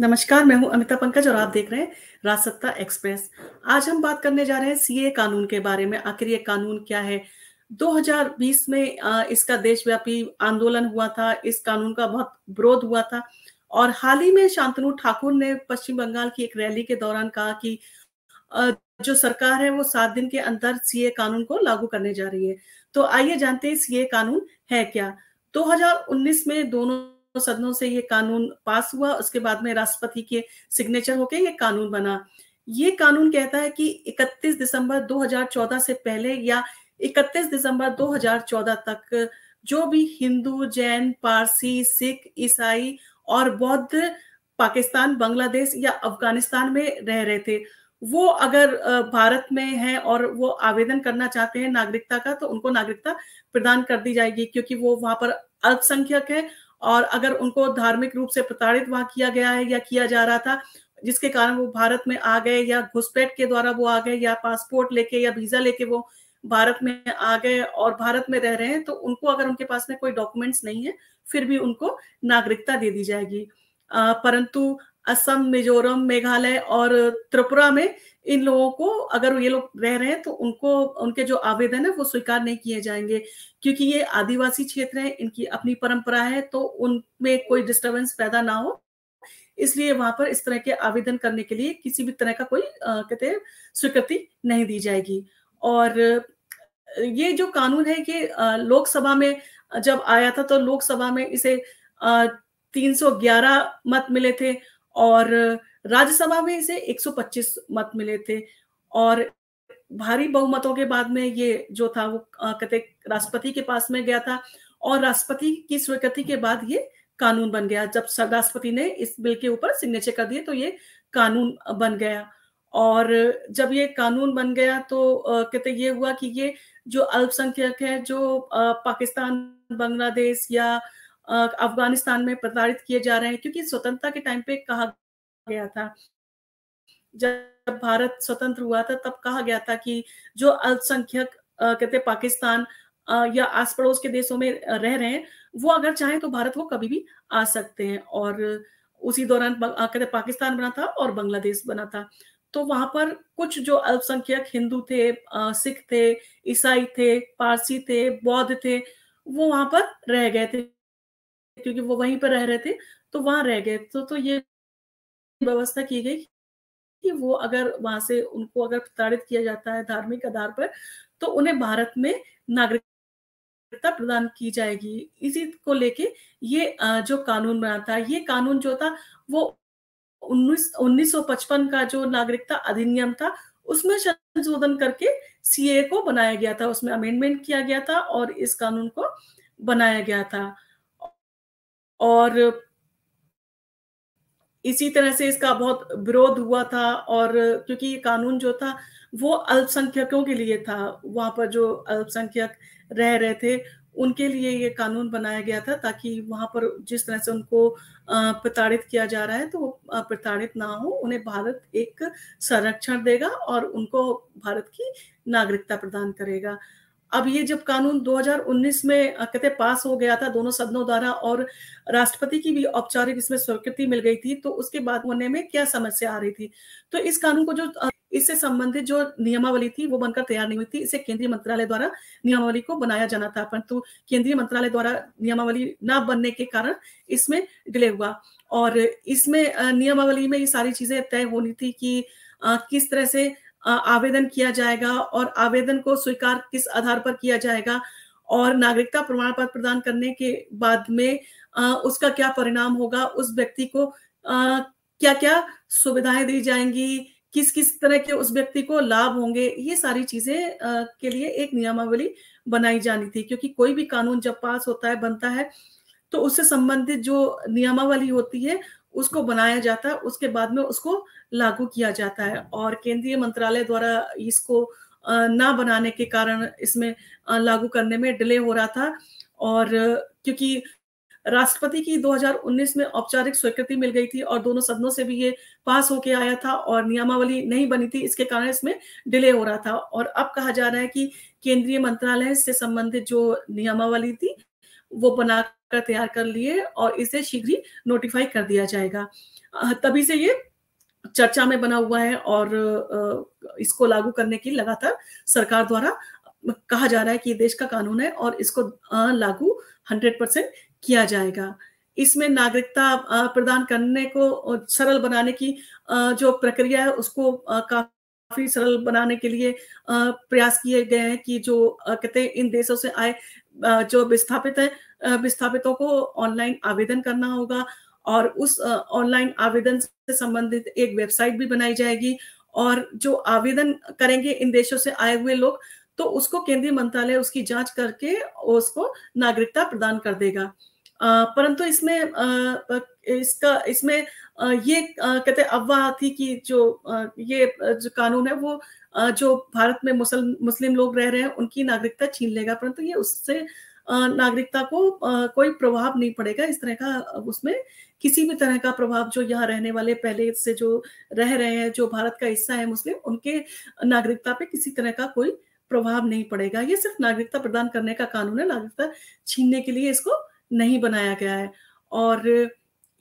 नमस्कार मैं हूं अमिता पंकज और आप देख रहे हैं राजसत्ता एक्सप्रेस आज हम बात करने जा रहे हैं सीए कानून के बारे में आखिर ये कानून क्या है 2020 में इसका देशव्यापी आंदोलन हुआ था इस कानून का बहुत विरोध हुआ था और हाल ही में शांतनु ठाकुर ने पश्चिम बंगाल की एक रैली के दौरान कहा कि जो सरकार है वो सात दिन के अंदर सीए कानून को लागू करने जा रही है तो आइए जानते हैं सीए कानून है क्या 2019 में दोनों सदनों से ये कानून पास हुआ उसके बाद में राष्ट्रपति के सिग्नेचर होके ये कानून बना ये कानून कहता है कि 31 दिसंबर 2014 से पहले या 31 दिसंबर 2014 तक जो भी हिंदू जैन पारसी सिख ईसाई और बौद्ध पाकिस्तान बांग्लादेश या अफगानिस्तान में रह रहे थे वो अगर भारत में हैं और वो आवेदन करना चाहते हैं नागरिकता का तो उनको नागरिकता प्रदान कर दी जाएगी क्योंकि वो वहां पर अल्पसंख्यक है और अगर उनको धार्मिक रूप से प्रताड़ित वहां किया गया है या किया जा रहा था जिसके कारण वो भारत में आ गए या घुसपैठ के द्वारा वो आ गए या पासपोर्ट लेके या वीजा लेके वो भारत में आ गए और भारत में रह रहे हैं तो उनको अगर उनके पास में कोई डॉक्यूमेंट्स नहीं है फिर भी उनको नागरिकता दे दी जाएगी परंतु असम मिजोरम मेघालय और त्रिपुरा में इन लोगों को अगर ये लोग रह रहे हैं तो उनको उनके जो आवेदन है वो स्वीकार नहीं किए जाएंगे क्योंकि ये आदिवासी क्षेत्र है इनकी अपनी परंपरा है तो उनमें कोई डिस्टर्बेंस पैदा ना हो इसलिए वहां पर इस तरह के आवेदन करने के लिए किसी भी तरह का कोई कहते हैं स्वीकृति नहीं दी जाएगी और ये जो कानून है कि लोकसभा में जब आया था तो लोकसभा में इसे 311 मत मिले थे और राज्यसभा में इसे 125 मत मिले थे और भारी बहुमतों के बाद में ये जो था वो कहते राष्ट्रपति के पास में गया था और राष्ट्रपति की स्वीकृति के बाद ये कानून बन गया जब राष्ट्रपति ने इस बिल के ऊपर सिग्नेचर कर दिए तो ये कानून बन गया और जब ये कानून बन गया तो कहते ये हुआ कि ये जो अल्पसंख्यक है जो पाकिस्तान बांग्लादेश या अफगानिस्तान में प्रताड़ित किए जा रहे हैं क्योंकि स्वतंत्रता के टाइम पे कहा गया था जब भारत स्वतंत्र हुआ था तब कहा गया था कि जो अल्पसंख्यक कहते पाकिस्तान या आस पड़ोस के देशों में रह रहे हैं वो अगर चाहें तो भारत को कभी भी आ सकते हैं और उसी दौरान कहते पाकिस्तान बना था और बांग्लादेश बना था तो वहां पर कुछ जो अल्पसंख्यक हिंदू थे सिख थे ईसाई थे पारसी थे बौद्ध थे वो वहां पर रह गए थे क्योंकि वो वहीं पर रह रहे थे तो वहां रह गए तो तो ये व्यवस्था की गई कि वो अगर वहां से उनको अगर प्रताड़ित किया जाता है धार्मिक आधार पर तो उन्हें भारत में नागरिकता प्रदान की जाएगी इसी को लेके ये जो कानून बना था ये कानून जो था वो उन्नीस 1955 का जो नागरिकता अधिनियम था उसमें संशोधन करके सीए को बनाया गया था उसमें अमेंडमेंट किया गया था और इस कानून को बनाया गया था और इसी तरह से इसका बहुत विरोध हुआ था और क्योंकि ये कानून जो था वो अल्पसंख्यकों के लिए था वहां पर जो अल्पसंख्यक रह रहे थे उनके लिए ये कानून बनाया गया था ताकि वहां पर जिस तरह से उनको प्रताड़ित किया जा रहा है तो वो प्रताड़ित ना हो उन्हें भारत एक संरक्षण देगा और उनको भारत की नागरिकता प्रदान करेगा अब ये जब कानून 2019 में कहते पास हो गया था दोनों सदनों द्वारा और राष्ट्रपति की भी औपचारिक इसमें स्वीकृति मिल गई थी तो उसके बाद होने में क्या समस्या आ रही थी तो इस कानून को जो इससे संबंधित जो नियमावली थी वो बनकर तैयार नहीं हुई थी इसे केंद्रीय मंत्रालय द्वारा नियमावली को बनाया जाना था परंतु केंद्रीय मंत्रालय द्वारा नियमावली न बनने के कारण इसमें डिले हुआ और इसमें नियमावली में ये सारी चीजें तय होनी थी कि किस तरह से आवेदन किया जाएगा और आवेदन को स्वीकार किस आधार पर किया जाएगा और नागरिकता प्रमाण पत्र प्रदान करने के बाद में उसका क्या परिणाम होगा उस व्यक्ति को क्या क्या सुविधाएं दी जाएंगी किस किस तरह के उस व्यक्ति को लाभ होंगे ये सारी चीजें के लिए एक नियमावली बनाई जानी थी क्योंकि कोई भी कानून जब पास होता है बनता है तो उससे संबंधित जो नियमावली होती है उसको बनाया जाता है उसके बाद में उसको लागू किया जाता है हाँ। और केंद्रीय मंत्रालय द्वारा इसको ना बनाने के कारण इसमें लागू करने में डिले हो रहा था और क्योंकि राष्ट्रपति की 2019 में औपचारिक स्वीकृति मिल गई थी और दोनों सदनों से भी ये पास होके आया था और नियमावली नहीं बनी थी इसके कारण इसमें डिले हो रहा था और अब कहा जा रहा है कि केंद्रीय मंत्रालय से संबंधित जो नियमावली थी वो बनाकर तैयार कर लिए और इसे शीघ्र ही नोटिफाई कर दिया जाएगा तभी से ये चर्चा में बना हुआ है और इसको लागू करने की लगातार सरकार द्वारा कहा जा रहा है कि देश का कानून है और इसको लागू 100 परसेंट किया जाएगा इसमें नागरिकता प्रदान करने को सरल बनाने की जो प्रक्रिया है उसको काफी सरल बनाने के लिए प्रयास किए गए हैं कि जो कहते हैं इन देशों से आए जो विस्थापित है विस्थापितों को ऑनलाइन आवेदन करना होगा और उस ऑनलाइन आवेदन से संबंधित एक वेबसाइट भी बनाई जाएगी और जो आवेदन करेंगे इन देशों से आए हुए लोग तो उसको केंद्रीय मंत्रालय उसकी जांच करके उसको नागरिकता प्रदान कर देगा परंतु इसमें इसका इसमें ये कहते अफवाह थी कि जो ये जो कानून है वो जो भारत में मुसल मुस्लिम लोग रह रहे हैं उनकी नागरिकता छीन लेगा परंतु ये उससे नागरिकता को कोई प्रभाव नहीं पड़ेगा इस तरह का उसमें किसी भी तरह का प्रभाव जो यहाँ रहने वाले पहले से जो रह रहे हैं जो भारत का हिस्सा है मुस्लिम उनके नागरिकता पे किसी तरह का कोई प्रभाव नहीं पड़ेगा ये सिर्फ नागरिकता प्रदान करने का कानून है नागरिकता छीनने के लिए इसको नहीं बनाया गया है और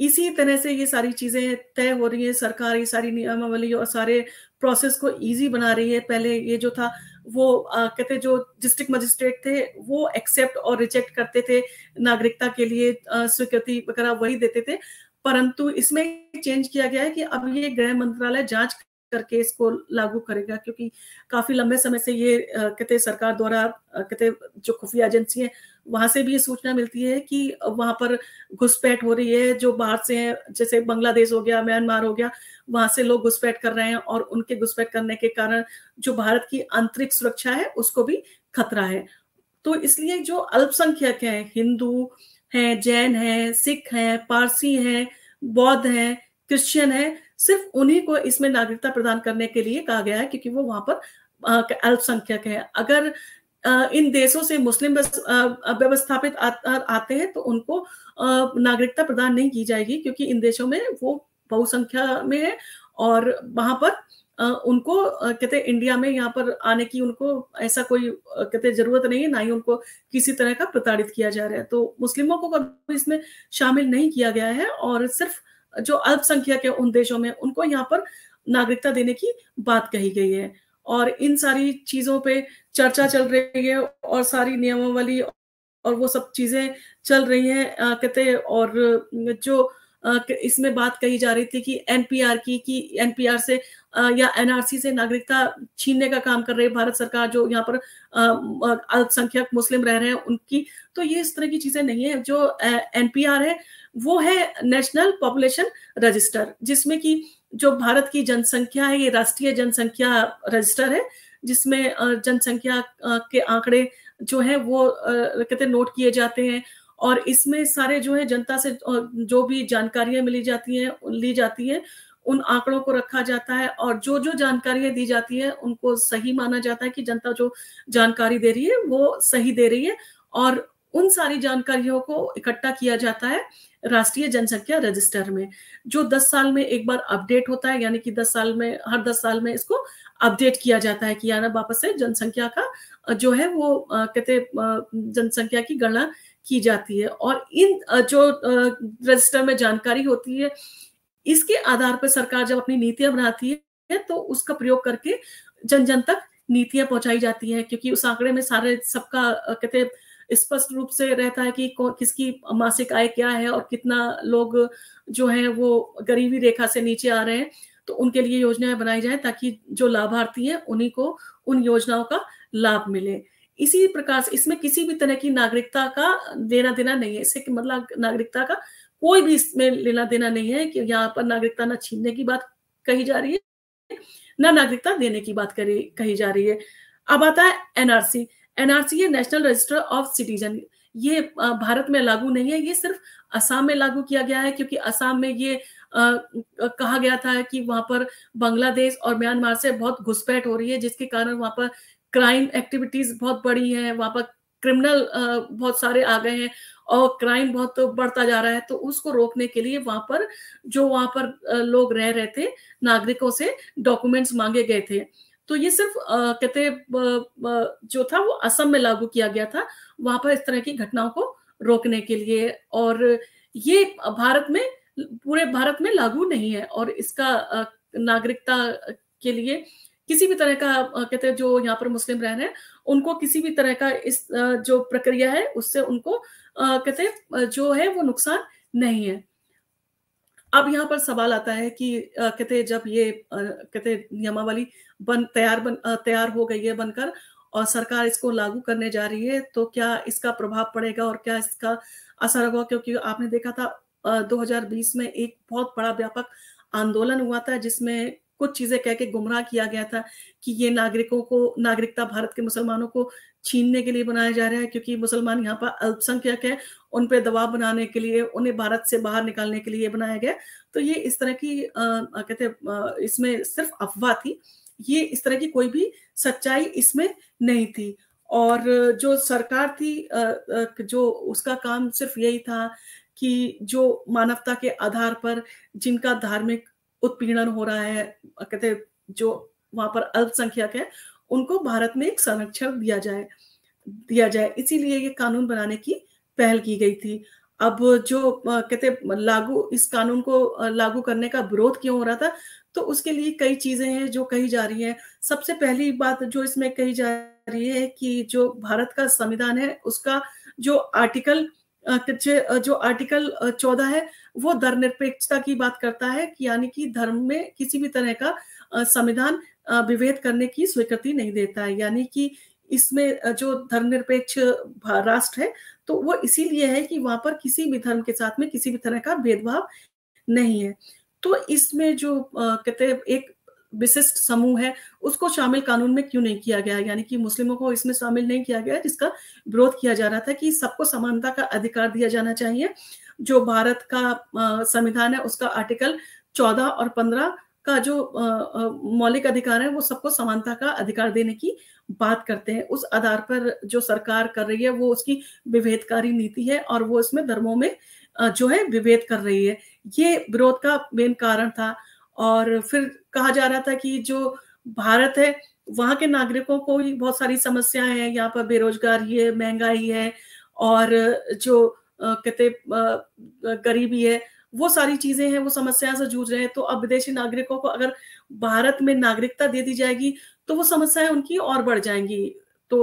इसी तरह से ये सारी चीजें तय हो रही है सरकार ये सारी नियमावली और सारे प्रोसेस को इजी बना रही है पहले ये जो था वो आ, कहते जो डिस्ट्रिक्ट मजिस्ट्रेट थे वो एक्सेप्ट और रिजेक्ट करते थे नागरिकता के लिए स्वीकृति वगैरह वही देते थे परंतु इसमें चेंज किया गया है कि अब ये गृह मंत्रालय जांच करके इसको लागू करेगा क्योंकि काफी लंबे समय से ये कहते सरकार द्वारा कहते जो खुफिया एजेंसी है वहां से भी ये सूचना मिलती है कि वहां पर घुसपैठ हो रही है जो बाहर से है जैसे बांग्लादेश हो गया म्यांमार हो गया वहां से लोग घुसपैठ कर रहे हैं और उनके घुसपैठ करने के कारण जो भारत की आंतरिक सुरक्षा है उसको भी खतरा है तो इसलिए जो अल्पसंख्यक हैं हिंदू हैं जैन हैं सिख हैं पारसी हैं बौद्ध हैं क्रिश्चियन हैं सिर्फ उन्हीं को इसमें नागरिकता प्रदान करने के लिए कहा गया है क्योंकि वो वहां पर अल्पसंख्यक है अगर इन देशों से मुस्लिम व्यवस्थापित आते हैं तो उनको नागरिकता प्रदान नहीं की जाएगी क्योंकि इन देशों में वो बहुसंख्या में है और वहां पर उनको कहते इंडिया में यहाँ पर आने की उनको ऐसा कोई कहते जरूरत नहीं है ना ही उनको किसी तरह का प्रताड़ित किया जा रहा है तो मुस्लिमों को कभी इसमें शामिल नहीं किया गया है और सिर्फ जो अल्पसंख्यक है उन देशों में उनको यहाँ पर नागरिकता देने की बात कही गई है और इन सारी चीजों पे चर्चा चल रही है और सारी नियमावली और वो सब चीजें चल रही हैं कहते और जो इसमें बात कही जा रही थी कि एनपीआर की कि एनपीआर से या एनआरसी से नागरिकता छीनने का काम कर रही है भारत सरकार जो यहाँ पर अल्पसंख्यक मुस्लिम रह रहे हैं उनकी तो ये इस तरह की चीजें नहीं है जो एनपीआर है वो है नेशनल पॉपुलेशन रजिस्टर जिसमें कि जो भारत की जनसंख्या है ये राष्ट्रीय जनसंख्या रजिस्टर है जिसमें जनसंख्या के आंकड़े जो है वो कहते नोट किए जाते हैं और इसमें सारे जो है जनता से जो भी जानकारियां मिली जाती हैं ली जाती है उन आंकड़ों को रखा जाता है और जो जो जानकारियां दी जाती है उनको सही माना जाता है कि जनता जो जानकारी दे रही है वो सही दे रही है और उन सारी जानकारियों को इकट्ठा किया जाता है राष्ट्रीय जनसंख्या रजिस्टर में जो 10 साल में एक बार अपडेट होता है यानी कि 10 साल में हर 10 साल में इसको अपडेट किया जाता है कि यानी वापस से जनसंख्या का जो है वो कहते जनसंख्या की गणना की जाती है और इन जो रजिस्टर में जानकारी होती है इसके आधार पर सरकार जब अपनी नीतियां बनाती है तो उसका प्रयोग करके जन जन तक नीतियां पहुंचाई जाती है क्योंकि उस आंकड़े में सारे सबका कहते हैं स्पष्ट रूप से रहता है कि किसकी मासिक आय क्या है और कितना लोग जो है वो गरीबी रेखा से नीचे आ रहे हैं तो उनके लिए योजनाएं बनाई जाए ताकि जो लाभार्थी है उन्हीं को उन योजनाओं का लाभ मिले इसी प्रकार से इसमें किसी भी तरह की नागरिकता का लेना देना नहीं है इससे मतलब नागरिकता का कोई भी इसमें लेना देना नहीं है कि यहाँ पर नागरिकता ना छीनने की बात कही जा रही है ना नागरिकता देने की बात करी कही जा रही है अब आता है एनआरसी एनआरसी है नेशनल रजिस्टर ऑफ सिटीजन ये भारत में लागू नहीं है ये सिर्फ असम में लागू किया गया है क्योंकि असम में ये आ, कहा गया था कि वहां पर बांग्लादेश और म्यांमार से बहुत घुसपैठ हो रही है जिसके कारण वहां पर क्राइम एक्टिविटीज बहुत बड़ी है वहां पर क्रिमिनल बहुत सारे आ गए हैं और क्राइम बहुत तो बढ़ता जा रहा है तो उसको रोकने के लिए वहां पर जो वहां पर लोग रह रहे थे नागरिकों से डॉक्यूमेंट्स मांगे गए थे तो ये सिर्फ आ, कहते जो था वो असम में लागू किया गया था वहां पर इस तरह की घटनाओं को रोकने के लिए और ये भारत में पूरे भारत में लागू नहीं है और इसका नागरिकता के लिए किसी भी तरह का कहते हैं जो यहाँ पर मुस्लिम रह रहे हैं उनको किसी भी तरह का इस जो प्रक्रिया है उससे उनको कहते हैं जो है वो नुकसान नहीं है अब यहाँ पर सवाल आता है कि कहते जब ये कहते नियमावली बन तैयार बन तैयार हो गई है बनकर और सरकार इसको लागू करने जा रही है तो क्या इसका प्रभाव पड़ेगा और क्या इसका असर होगा क्योंकि आपने देखा था 2020 में एक बहुत बड़ा व्यापक आंदोलन हुआ था जिसमें कुछ चीजें कह के गुमराह किया गया था कि ये नागरिकों को नागरिकता भारत के मुसलमानों को छीनने के लिए बनाया जा रहा है क्योंकि मुसलमान यहाँ पर अल्पसंख्यक है उन पर दबाव बनाने के लिए उन्हें भारत से बाहर निकालने के लिए बनाया गया तो ये इस तरह की आ, कहते हैं इसमें सिर्फ अफवाह थी ये इस तरह की कोई भी सच्चाई इसमें नहीं थी और जो सरकार थी जो उसका काम सिर्फ यही था कि जो मानवता के आधार पर जिनका धार्मिक उत्पीड़न हो रहा है कहते जो वहां पर अल्पसंख्यक है उनको भारत में एक संरक्षण दिया जाए दिया जाए इसीलिए ये कानून बनाने की पहल की गई थी अब जो कहते लागू इस कानून को लागू करने का विरोध क्यों हो रहा था तो उसके लिए कई चीजें हैं जो कही जा रही है सबसे पहली बात जो इसमें कही जा रही है कि जो भारत का संविधान है उसका जो आर्टिकल जो आर्टिकल चौदह है वो धर्मनिरपेक्षता की बात करता है यानी कि धर्म में किसी भी तरह का संविधान विभेद करने की स्वीकृति नहीं देता है यानी कि इसमें जो धर्मनिरपेक्ष राष्ट्र है तो वो इसीलिए है कि वहां पर किसी भी धर्म के साथ में किसी भी तरह का भेदभाव नहीं है तो इसमें जो कहते हैं एक विशिष्ट समूह है उसको शामिल कानून में क्यों नहीं किया गया यानी कि मुस्लिमों को इसमें शामिल नहीं किया गया जिसका विरोध किया जा रहा था कि सबको समानता का अधिकार दिया जाना चाहिए जो भारत का संविधान है उसका आर्टिकल चौदह और पंद्रह का जो मौलिक अधिकार है वो सबको समानता का अधिकार देने की बात करते हैं उस आधार पर जो सरकार कर रही है वो उसकी विभेदकारी नीति है और वो इसमें धर्मों में जो है विभेद कर रही है ये विरोध का मेन कारण था और फिर कहा जा रहा था कि जो भारत है वहां के नागरिकों को बहुत सारी समस्याएं हैं यहाँ पर बेरोजगारी है महंगाई है और जो कहते गरीबी है वो सारी चीजें हैं वो समस्या से जूझ रहे हैं तो अब विदेशी नागरिकों को अगर भारत में नागरिकता दे दी जाएगी तो वो समस्याएं उनकी और बढ़ जाएंगी तो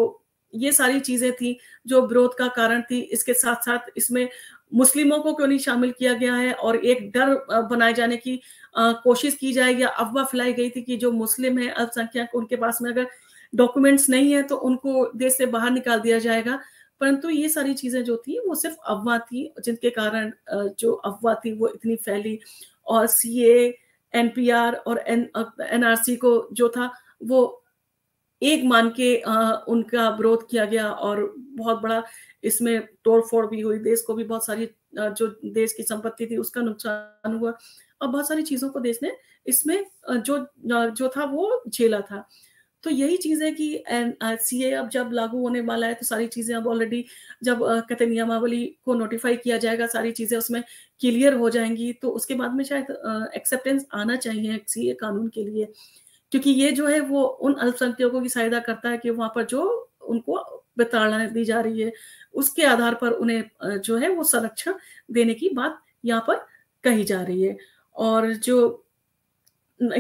ये सारी चीजें थी जो विरोध का कारण थी इसके साथ साथ इसमें मुस्लिमों को क्यों नहीं शामिल किया गया है और एक डर बनाए जाने की कोशिश की जाए या अफवाह फैलाई गई थी कि जो मुस्लिम है अल्पसंख्यक उनके पास में अगर डॉक्यूमेंट्स नहीं है तो उनको देश से बाहर निकाल दिया जाएगा परंतु ये सारी चीजें जो थी वो सिर्फ अफवाह थी जिनके कारण जो अफवाह थी वो इतनी फैली और सी एनपीआर और एन सी को जो था वो एक मान के उनका विरोध किया गया और बहुत बड़ा इसमें तोड़ फोड़ भी हुई देश को भी बहुत सारी जो देश की संपत्ति थी उसका नुकसान हुआ और बहुत सारी चीजों को देश ने इसमें जो जो था वो झेला था तो यही चीज है कि सी ए अब जब लागू होने वाला है तो सारी चीजें अब ऑलरेडी जब कहते नियमावली को नोटिफाई किया जाएगा सारी चीजें उसमें क्लियर हो जाएंगी तो उसके बाद में शायद एक्सेप्टेंस आना चाहिए सी ए कानून के लिए क्योंकि ये जो है वो उन अल्पसंख्यकों की सहायता करता है कि वहां पर जो उनको बताड़ा दी जा रही है उसके आधार पर उन्हें जो है वो संरक्षण देने की बात यहाँ पर कही जा रही है और जो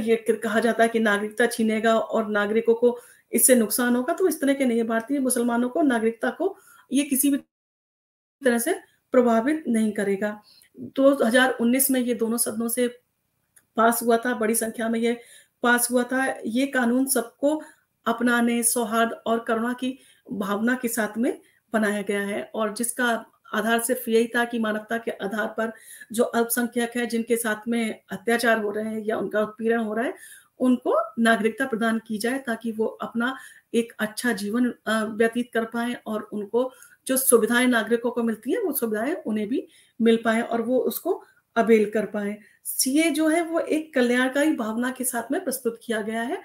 ये कहा जाता है कि नागरिकता छीनेगा और नागरिकों को इससे नुकसान होगा तो इस तरह के नहीं है भारतीय मुसलमानों को नागरिकता को ये किसी भी तरह से प्रभावित नहीं करेगा 2019 में ये दोनों सदनों से पास हुआ था बड़ी संख्या में ये पास हुआ था ये कानून सबको अपनाने सौहार्द और करुणा की भावना के साथ में बनाया गया है और जिसका आधार सिर्फ यही था कि मानवता के आधार पर जो अल्पसंख्यक है जिनके साथ में अत्याचार हो रहे हैं या उनका उत्पीड़न हो रहा है उनको नागरिकता प्रदान की जाए ताकि वो अपना एक अच्छा जीवन व्यतीत कर पाए और उनको जो सुविधाएं नागरिकों को मिलती है वो सुविधाएं उन्हें भी मिल पाए और वो उसको अवेल कर पाए सीए जो है वो एक कल्याणकारी भावना के साथ में प्रस्तुत किया गया है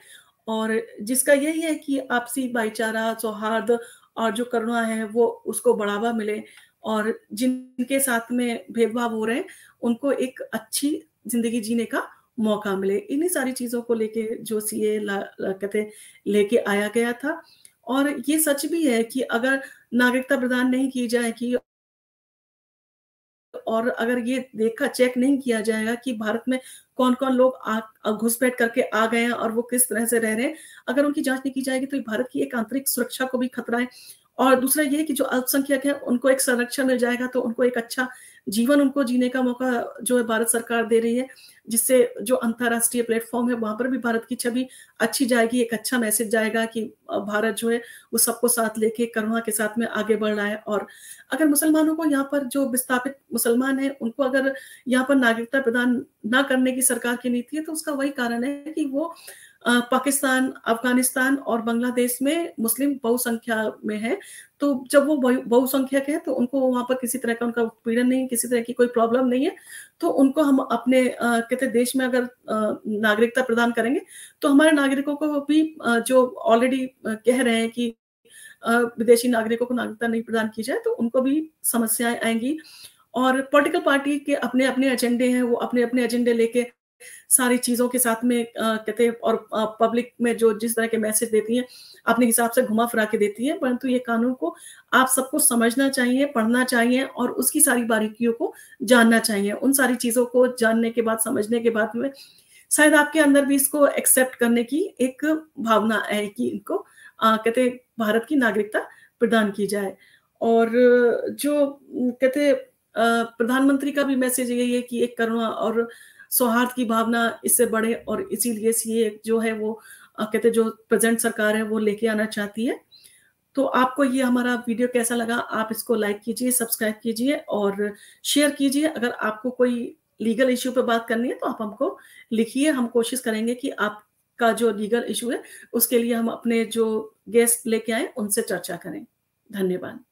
और जिसका यही है कि आपसी भाईचारा सौहार्द और जो करुणा है वो उसको बढ़ावा मिले और जिनके साथ में भेदभाव हो रहे हैं उनको एक अच्छी जिंदगी जीने का मौका मिले इन्हीं सारी चीजों को लेके जो सी ए कहते लेके आया गया था और ये सच भी है कि अगर नागरिकता प्रदान नहीं की जाएगी और अगर ये देखा चेक नहीं किया जाएगा कि भारत में कौन कौन लोग घुसपैठ करके आ गए हैं और वो किस तरह से रह रहे हैं अगर उनकी जांच नहीं की जाएगी तो भारत की एक आंतरिक सुरक्षा को भी खतरा है और दूसरा ये है कि जो अल्पसंख्यक है उनको एक संरक्षण मिल जाएगा तो उनको एक अच्छा जीवन उनको जीने का मौका जो है भारत सरकार दे रही है जिससे जो अंतर्राष्ट्रीय प्लेटफॉर्म है वहां पर भी भारत की छवि अच्छी जाएगी एक अच्छा मैसेज जाएगा कि भारत जो है वो सबको साथ लेके करुणा के साथ में आगे बढ़ रहा है और अगर मुसलमानों को यहाँ पर जो विस्थापित मुसलमान है उनको अगर यहाँ पर नागरिकता प्रदान ना करने की सरकार की नीति है तो उसका वही कारण है कि वो पाकिस्तान अफगानिस्तान और बांग्लादेश में मुस्लिम बहुसंख्या में है तो जब वो बहुसंख्यक है तो उनको वहाँ पर किसी तरह का उनका उत्पीड़न नहीं किसी तरह की कोई प्रॉब्लम नहीं है तो उनको हम अपने कहते देश में अगर नागरिकता प्रदान करेंगे तो हमारे नागरिकों को भी जो ऑलरेडी कह रहे हैं कि विदेशी नागरिकों को नागरिकता नहीं प्रदान की जाए तो उनको भी समस्याएं आएंगी और पॉलिटिकल पार्टी के अपने अपने एजेंडे हैं वो अपने अपने एजेंडे लेके सारी चीजों के साथ में कहते हैं और पब्लिक में जो जिस तरह के मैसेज देती हैं अपने हिसाब से घुमा फिरा के देती है परंतु ये कानून को आप सबको समझना चाहिए पढ़ना चाहिए और उसकी सारी बारीकियों को जानना चाहिए उन सारी चीजों को जानने के बाद समझने के बाद में शायद आपके अंदर भी इसको एक्सेप्ट करने की एक भावना है कि इनको आ, कहते भारत की नागरिकता प्रदान की जाए और जो कहते प्रधानमंत्री का भी मैसेज यही है कि एक करुणा और सौहार्द की भावना इससे बढ़े और इसीलिए सी जो है वो कहते जो प्रेजेंट सरकार है वो लेके आना चाहती है तो आपको ये हमारा वीडियो कैसा लगा आप इसको लाइक कीजिए सब्सक्राइब कीजिए और शेयर कीजिए अगर आपको कोई लीगल इश्यू पे बात करनी है तो आप हमको लिखिए हम कोशिश करेंगे कि आपका जो लीगल इशू है उसके लिए हम अपने जो गेस्ट लेके आए उनसे चर्चा करें धन्यवाद